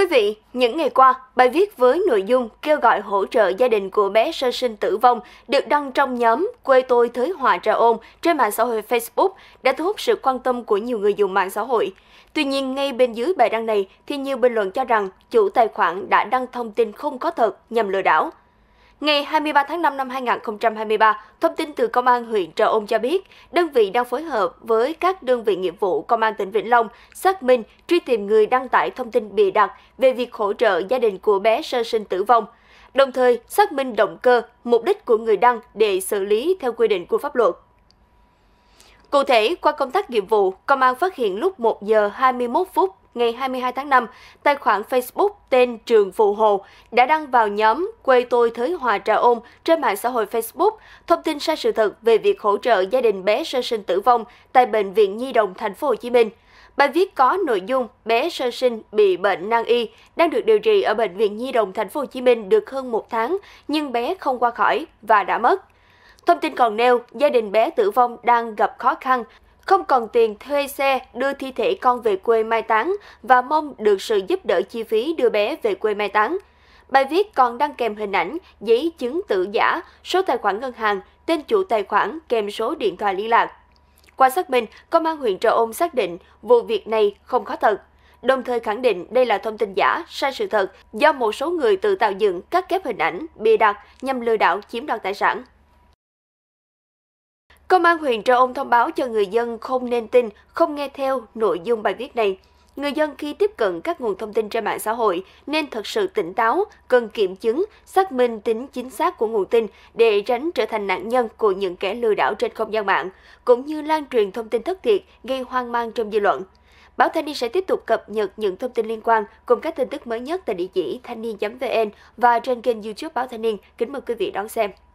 quý vị, những ngày qua, bài viết với nội dung kêu gọi hỗ trợ gia đình của bé sơ sinh tử vong được đăng trong nhóm Quê tôi Thới Hòa Trà Ôn trên mạng xã hội Facebook đã thu hút sự quan tâm của nhiều người dùng mạng xã hội. Tuy nhiên, ngay bên dưới bài đăng này thì nhiều bình luận cho rằng chủ tài khoản đã đăng thông tin không có thật nhằm lừa đảo. Ngày 23 tháng 5 năm 2023, thông tin từ Công an huyện Trà Ôn cho biết, đơn vị đang phối hợp với các đơn vị nghiệp vụ Công an tỉnh Vĩnh Long xác minh truy tìm người đăng tải thông tin bịa đặt về việc hỗ trợ gia đình của bé sơ sinh tử vong đồng thời xác minh động cơ, mục đích của người đăng để xử lý theo quy định của pháp luật. Cụ thể, qua công tác nghiệp vụ, công an phát hiện lúc 1 giờ 21 phút ngày 22 tháng 5, tài khoản Facebook tên Trường Phụ Hồ đã đăng vào nhóm Quê tôi Thới Hòa Trà Ôn trên mạng xã hội Facebook thông tin sai sự thật về việc hỗ trợ gia đình bé sơ sinh tử vong tại Bệnh viện Nhi đồng Thành phố Hồ Chí Minh. Bài viết có nội dung bé sơ sinh bị bệnh nan y đang được điều trị ở bệnh viện Nhi đồng Thành phố Hồ Chí Minh được hơn một tháng nhưng bé không qua khỏi và đã mất. Thông tin còn nêu, gia đình bé tử vong đang gặp khó khăn, không còn tiền thuê xe đưa thi thể con về quê mai táng và mong được sự giúp đỡ chi phí đưa bé về quê mai táng. Bài viết còn đăng kèm hình ảnh, giấy chứng tự giả, số tài khoản ngân hàng, tên chủ tài khoản kèm số điện thoại liên lạc. Qua xác minh, Công an huyện Trà Ôn xác định vụ việc này không có thật đồng thời khẳng định đây là thông tin giả, sai sự thật do một số người tự tạo dựng các kép hình ảnh, bịa đặt nhằm lừa đảo chiếm đoạt tài sản. Công an huyện Trà Ôn thông báo cho người dân không nên tin, không nghe theo nội dung bài viết này. Người dân khi tiếp cận các nguồn thông tin trên mạng xã hội nên thật sự tỉnh táo, cần kiểm chứng, xác minh tính chính xác của nguồn tin để tránh trở thành nạn nhân của những kẻ lừa đảo trên không gian mạng, cũng như lan truyền thông tin thất thiệt gây hoang mang trong dư luận. Báo Thanh niên sẽ tiếp tục cập nhật những thông tin liên quan cùng các tin tức mới nhất tại địa chỉ thanh niên.vn và trên kênh YouTube Báo Thanh niên. Kính mời quý vị đón xem.